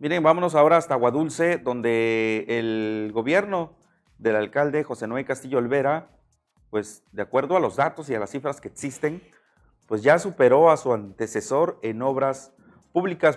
Miren, vámonos ahora hasta Aguadulce, donde el gobierno del alcalde José Noé Castillo Olvera, pues de acuerdo a los datos y a las cifras que existen, pues ya superó a su antecesor en obras públicas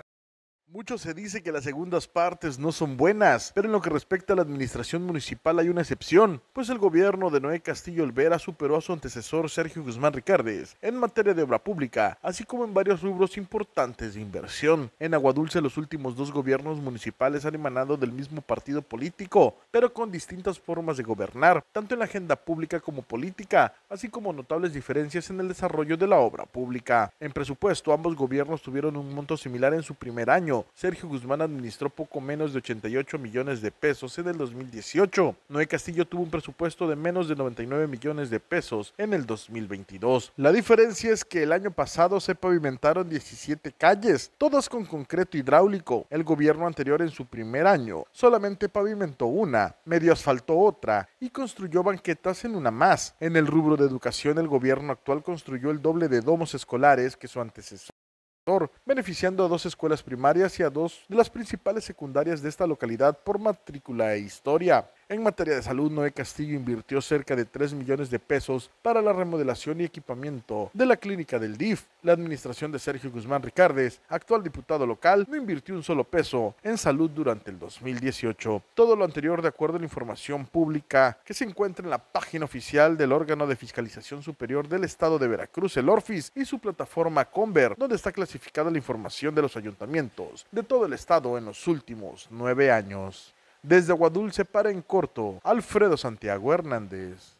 mucho se dice que las segundas partes no son buenas, pero en lo que respecta a la administración municipal hay una excepción, pues el gobierno de Noé Castillo Olvera superó a su antecesor Sergio Guzmán Ricardes en materia de obra pública, así como en varios rubros importantes de inversión. En Aguadulce los últimos dos gobiernos municipales han emanado del mismo partido político, pero con distintas formas de gobernar, tanto en la agenda pública como política, así como notables diferencias en el desarrollo de la obra pública. En presupuesto, ambos gobiernos tuvieron un monto similar en su primer año, Sergio Guzmán administró poco menos de 88 millones de pesos en el 2018. Noé Castillo tuvo un presupuesto de menos de 99 millones de pesos en el 2022. La diferencia es que el año pasado se pavimentaron 17 calles, todas con concreto hidráulico. El gobierno anterior en su primer año solamente pavimentó una, medio asfaltó otra y construyó banquetas en una más. En el rubro de educación el gobierno actual construyó el doble de domos escolares que su antecesor beneficiando a dos escuelas primarias y a dos de las principales secundarias de esta localidad por matrícula e historia. En materia de salud, Noé Castillo invirtió cerca de 3 millones de pesos para la remodelación y equipamiento de la clínica del DIF. La administración de Sergio Guzmán Ricardes, actual diputado local, no invirtió un solo peso en salud durante el 2018. Todo lo anterior de acuerdo a la información pública que se encuentra en la página oficial del órgano de fiscalización superior del estado de Veracruz, el ORFIS, y su plataforma Conver, donde está clasificada la información de los ayuntamientos de todo el estado en los últimos nueve años. Desde Aguadulce para en corto, Alfredo Santiago Hernández.